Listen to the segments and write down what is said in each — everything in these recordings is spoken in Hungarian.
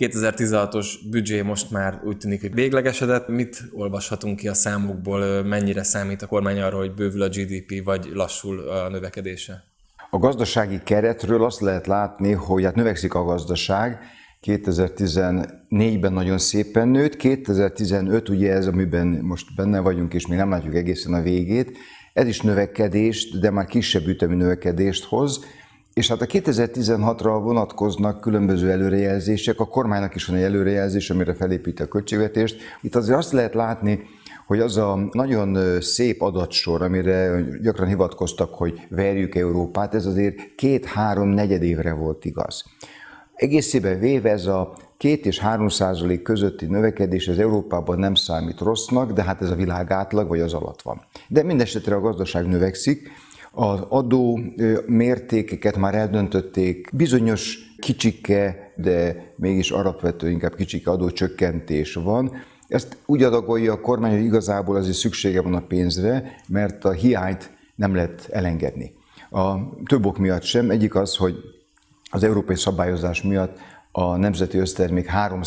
2016-os büdzsé most már úgy tűnik, hogy véglegesedett. Mit olvashatunk ki a számokból, mennyire számít a kormány arra, hogy bővül a GDP, vagy lassul a növekedése? A gazdasági keretről azt lehet látni, hogy hát növekszik a gazdaság, 2014-ben nagyon szépen nőtt, 2015 ugye ez, amiben most benne vagyunk, és még nem látjuk egészen a végét, ez is növekedést, de már kisebb ütemű növekedést hoz, és hát a 2016-ra vonatkoznak különböző előrejelzések, a kormánynak is van egy előrejelzés, amire felépíti a költségvetést. Itt azért azt lehet látni, hogy az a nagyon szép adatsor, amire gyakran hivatkoztak, hogy verjük Európát, ez azért két-három negyed évre volt igaz. Egészében véve ez a két és három százalék közötti növekedés az Európában nem számít rossznak, de hát ez a világ átlag vagy az alatt van. De mindesetre a gazdaság növekszik, az adó mértékeket már eldöntötték, bizonyos kicsike, de mégis alapvető inkább kicsike adócsökkentés van. Ezt úgy adagolja a kormány, hogy igazából azért szüksége van a pénzre, mert a hiányt nem lehet elengedni. A több ok miatt sem. Egyik az, hogy az európai szabályozás miatt a nemzeti össztermék 3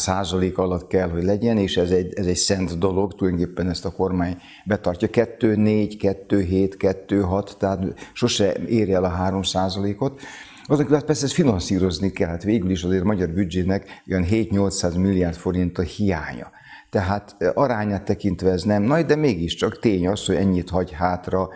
alatt kell, hogy legyen, és ez egy, ez egy szent dolog, tulajdonképpen ezt a kormány betartja. 2, 4, 2, 7, 2, 6, tehát sose érje el a 3 ot azon kívül hát persze ezt finanszírozni kell, hát végül is azért a magyar büdzsének olyan 7-800 milliárd forint a hiánya. Tehát arányát tekintve ez nem nagy, de mégiscsak tény az, hogy ennyit hagy hátra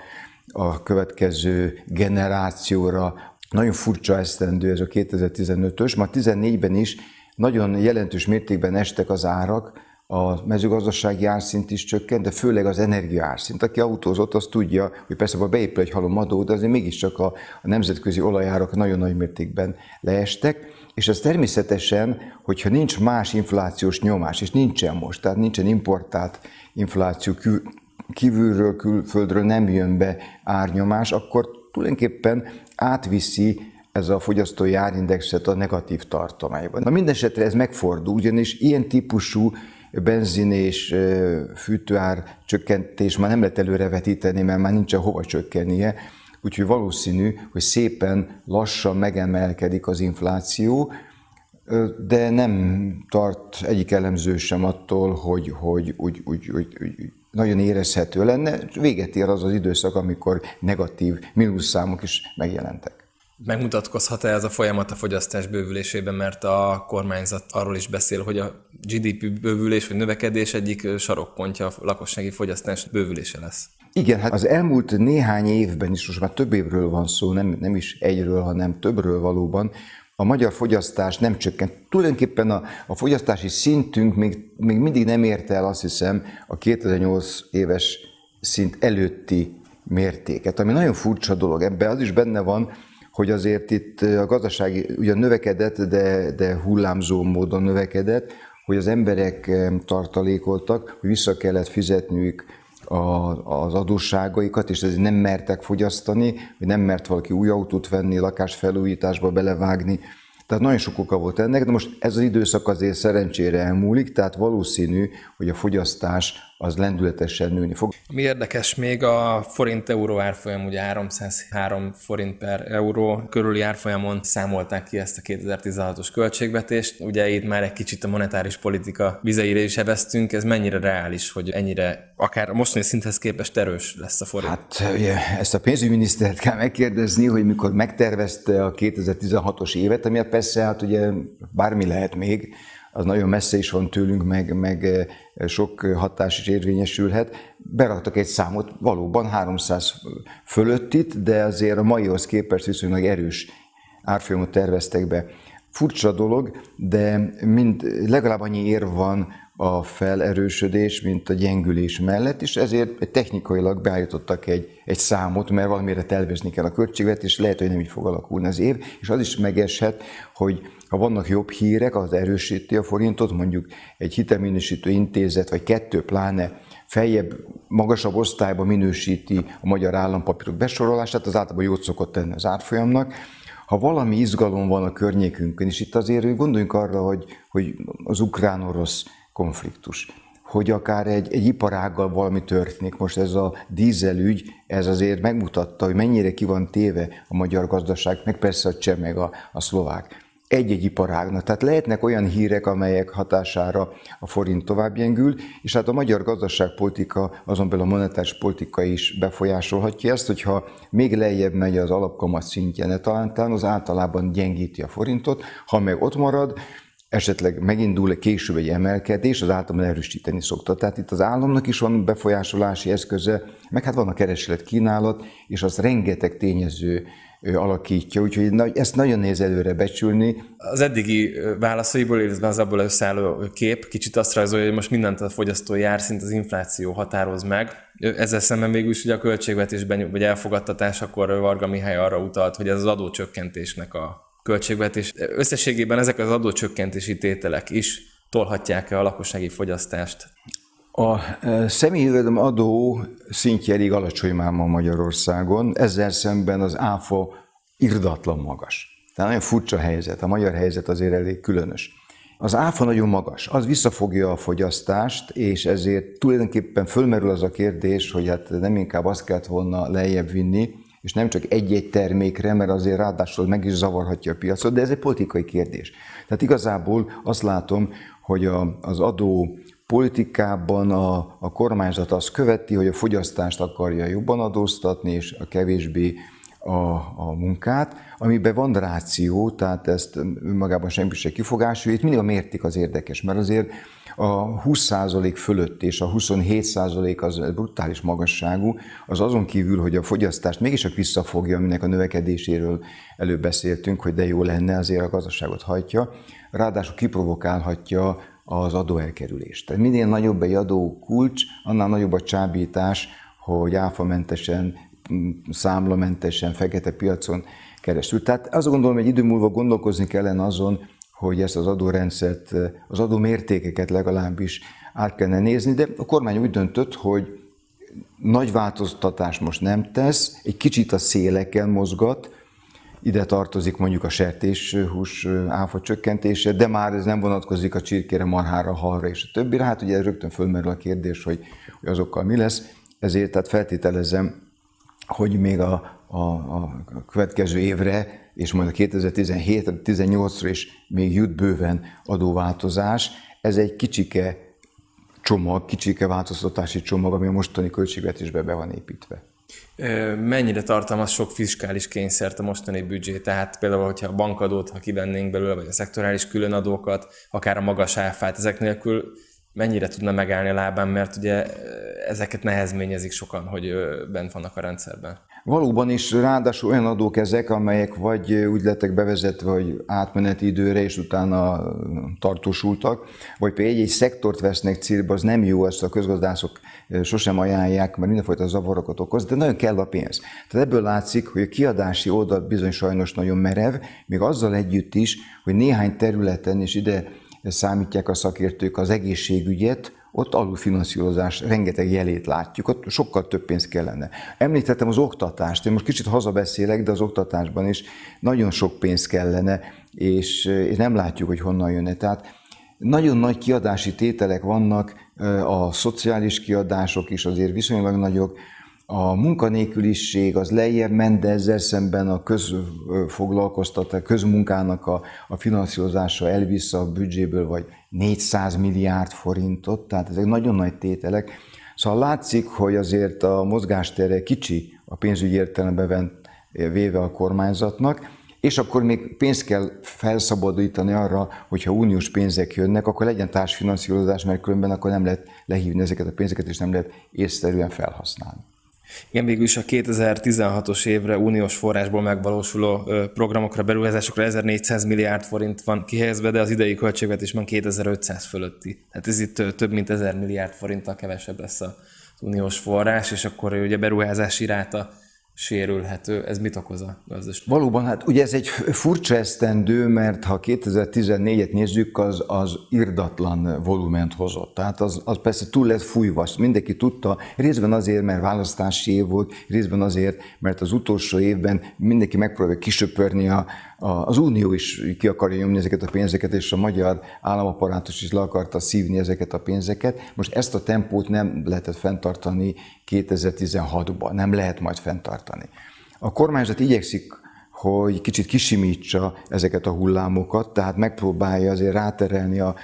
a következő generációra nagyon furcsa esztendő ez a 2015-ös, már 14-ben is nagyon jelentős mértékben estek az árak, a mezőgazdasági árszint is csökkent, de főleg az energia árszint. Aki autózott, az tudja, hogy persze ha beépül egy halom adó, de azért mégiscsak a, a nemzetközi olajárak nagyon nagy mértékben leestek, és ez természetesen, hogyha nincs más inflációs nyomás, és nincsen most, tehát nincsen importált infláció kívülről, külföldről nem jön be árnyomás, akkor tulajdonképpen átviszi ez a fogyasztói árindexet a negatív tartományban. Na mindesetre ez megfordul, ugyanis ilyen típusú benzin és fűtőár csökkentés már nem lehet előrevetíteni, mert már nincsen hova csökkennie, úgyhogy valószínű, hogy szépen lassan megemelkedik az infláció, de nem tart egyik elemző sem attól, hogy, hogy úgy, úgy, úgy, úgy, nagyon érezhető lenne. Véget ér az az időszak, amikor negatív mínuszszámok is megjelentek. Megmutatkozhat-e ez a folyamat a fogyasztás bővülésében, mert a kormányzat arról is beszél, hogy a GDP bővülés vagy növekedés egyik sarokpontja a lakossági fogyasztás bővülése lesz? Igen, hát az elmúlt néhány évben is, most már több évről van szó, nem, nem is egyről, hanem többről valóban, a magyar fogyasztás nem csökkent. Tulajdonképpen a, a fogyasztási szintünk még, még mindig nem érte el, azt hiszem, a 2008 éves szint előtti mértéket, ami nagyon furcsa dolog. Ebben az is benne van, hogy azért itt a gazdaság ugyan növekedett, de, de hullámzó módon növekedett, hogy az emberek tartalékoltak, hogy vissza kellett fizetniük a, az adósságaikat, és ezért nem mertek fogyasztani, vagy nem mert valaki új autót venni, lakásfelújításba belevágni. Tehát nagyon sok oka volt ennek, de most ez az időszak azért szerencsére elmúlik, tehát valószínű, hogy a fogyasztás az lendületesen nőni fog. Mi érdekes még a forint-euró árfolyam, ugye 303 forint per euró körüli árfolyamon számolták ki ezt a 2016-os költségvetést. Ugye itt már egy kicsit a monetáris politika vizeire is ebeztünk, ez mennyire reális, hogy ennyire akár a mostani szinthez képest erős lesz a forint? Hát ugye, ezt a pénzügyminisztert kell megkérdezni, hogy mikor megtervezte a 2016-os évet, ami hát persze hát ugye bármi lehet még, az nagyon messze is van tőlünk, meg, meg eh, sok hatás is érvényesülhet. Beraktak egy számot, valóban 300 fölött itt, de azért a maihoz képest viszonylag erős árfolyamot terveztek be. Furcsa dolog, de mind, legalább annyi ér van a felerősödés, mint a gyengülés mellett, és ezért technikailag beállítottak egy, egy számot, mert valamire tervezni kell a és lehet, hogy nem így fog alakulni az év, és az is megeshet, hogy ha vannak jobb hírek, az erősíti a forintot, mondjuk egy hitelminősítő intézet, vagy kettő pláne feljebb, magasabb osztályba minősíti a magyar állampapírok besorolását, az általában jót szokott tenni az árfolyamnak. Ha valami izgalom van a környékünkön, és itt azért gondoljunk arra, hogy, hogy az ukrán-orosz konfliktus hogy akár egy, egy iparággal valami történik. Most ez a dízelügy, ez azért megmutatta, hogy mennyire ki van téve a magyar gazdaság, meg persze a cseh, meg a, a szlovák egy-egy iparágnak. Tehát lehetnek olyan hírek, amelyek hatására a forint tovább gyengül, és hát a magyar gazdaságpolitika, azon belül a monetáris politika is befolyásolhatja ezt, hogyha még lejjebb megy az alapkamat szintje, talán az általában gyengíti a forintot, ha meg ott marad, esetleg megindul később egy emelkedés, az általában erősíteni szokta. Tehát itt az államnak is van befolyásolási eszköze, meg hát van a kereslet kínálat, és az rengeteg tényező alakítja, úgyhogy ezt nagyon néz előre becsülni. Az eddigi válaszaiból, illetve az abból összeálló kép kicsit azt rajzolja, hogy most mindent a fogyasztói árszint az infláció határoz meg. Ezzel szemben végül is ugye a költségvetésben, vagy elfogadtatás, akkor Varga Mihály arra utalt, hogy ez az adócsökkentésnek a költségvetés. Összességében ezek az adócsökkentési tételek is tolhatják-e a lakossági fogyasztást a e, személyi adó szintje elég alacsony már ma Magyarországon, ezzel szemben az áfa irdatlan magas. Tehát nagyon furcsa helyzet, a magyar helyzet azért elég különös. Az áfa nagyon magas, az visszafogja a fogyasztást, és ezért tulajdonképpen fölmerül az a kérdés, hogy hát nem inkább azt kellett volna lejjebb vinni, és nem csak egy-egy termékre, mert azért ráadásul meg is zavarhatja a piacot, de ez egy politikai kérdés. Tehát igazából azt látom, hogy a, az adó politikában a, a kormányzat azt követi, hogy a fogyasztást akarja jobban adóztatni, és a kevésbé a, a munkát, amiben van ráció, tehát ezt önmagában senki se kifogású, itt mindig a mérték az érdekes, mert azért a 20% fölött és a 27% az brutális magasságú, az azon kívül, hogy a fogyasztást mégis csak visszafogja, aminek a növekedéséről előbb beszéltünk, hogy de jó lenne, azért a gazdaságot hajtja, ráadásul kiprovokálhatja az adóelkerülést. Tehát minél nagyobb egy adó kulcs, annál nagyobb a csábítás, hogy áfamentesen, számlamentesen, fekete piacon keresztül. Tehát azt gondolom, hogy idő múlva gondolkozni kellene azon, hogy ezt az adórendszert, az adómértékeket legalábbis át kellene nézni, de a kormány úgy döntött, hogy nagy változtatás most nem tesz, egy kicsit a szélekkel mozgat, ide tartozik mondjuk a sertéshús áfa csökkentése, de már ez nem vonatkozik a csirkére, marhára, halra és a többire. Hát ugye rögtön fölmerül a kérdés, hogy, hogy azokkal mi lesz. Ezért tehát feltételezem, hogy még a, a, a következő évre, és majd a 2017-18-ra is még jut bőven adóváltozás. Ez egy kicsike csomag, kicsike változtatási csomag, ami a mostani költségvetésbe be van építve. Mennyire tartalmaz sok fiskális kényszert a mostani büdzsé? Tehát például, hogyha a bankadót, ha kivennénk belőle, vagy a szektorális különadókat, akár a magas áfát, ezek nélkül mennyire tudna megállni a lábán, mert ugye ezeket nehezményezik sokan, hogy bent vannak a rendszerben. Valóban is, ráadásul olyan adók ezek, amelyek vagy úgy lettek bevezetve, hogy átmeneti időre, és utána tartósultak, vagy például egy, egy szektort vesznek célba, az nem jó, ezt a közgazdászok sosem ajánlják, mert mindenfajta zavarokat okoz, de nagyon kell a pénz. Tehát ebből látszik, hogy a kiadási oldal bizony sajnos nagyon merev, még azzal együtt is, hogy néhány területen, és ide számítják a szakértők az egészségügyet, ott alulfinanszírozás rengeteg jelét látjuk, ott sokkal több pénz kellene. Említettem az oktatást, én most kicsit hazabeszélek, de az oktatásban is nagyon sok pénz kellene, és, és nem látjuk, hogy honnan jönne. Tehát nagyon nagy kiadási tételek vannak, a szociális kiadások is azért viszonylag nagyok, a munkanélküliség az lejjebb ment, de ezzel szemben a közfoglalkoztatás, közmunkának a, a finanszírozása elvissza a büdzséből, vagy 400 milliárd forintot, tehát ezek nagyon nagy tételek. Szóval látszik, hogy azért a mozgástere kicsi a pénzügyi értelemben véve a kormányzatnak, és akkor még pénzt kell felszabadítani arra, hogyha uniós pénzek jönnek, akkor legyen társfinanszírozás, mert különben akkor nem lehet lehívni ezeket a pénzeket, és nem lehet észszerűen felhasználni. Igen, végül is a 2016-os évre uniós forrásból megvalósuló programokra, beruházásokra 1400 milliárd forint van kihelyezve, de az idei költségvetésben 2500 fölötti. Tehát ez itt több mint 1000 milliárd forinttal kevesebb lesz az uniós forrás, és akkor ugye beruházási ráta sérülhető. Ez mit okoz a gazdaság? Valóban, hát ugye ez egy furcsa esztendő, mert ha 2014-et nézzük, az, az irdatlan volument hozott. Tehát az, az persze túl lett fújva, azt mindenki tudta, részben azért, mert választási év volt, részben azért, mert az utolsó évben mindenki megpróbálja kisöpörni a, az Unió is ki akarja nyomni ezeket a pénzeket, és a magyar államaparátus is le akarta szívni ezeket a pénzeket. Most ezt a tempót nem lehetett fenntartani 2016-ban, nem lehet majd fenntartani. A kormányzat igyekszik hogy kicsit kisimítsa ezeket a hullámokat, tehát megpróbálja azért ráterelni a,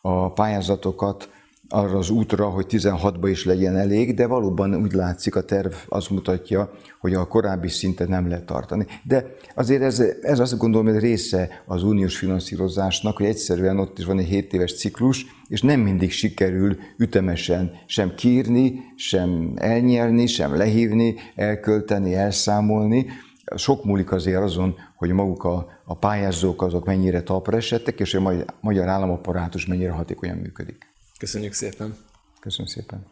a pályázatokat arra az útra, hogy 16-ba is legyen elég, de valóban úgy látszik, a terv azt mutatja, hogy a korábbi szintet nem lehet tartani. De azért ez, ez azt gondolom, hogy része az uniós finanszírozásnak, hogy egyszerűen ott is van egy 7 éves ciklus, és nem mindig sikerül ütemesen sem kírni, sem elnyerni, sem lehívni, elkölteni, elszámolni. Sok múlik azért azon, hogy maguk a, a pályázók azok mennyire talpra esettek, és a magyar államapparátus mennyire hatékonyan működik. Köszönjük szépen! Köszönöm szépen!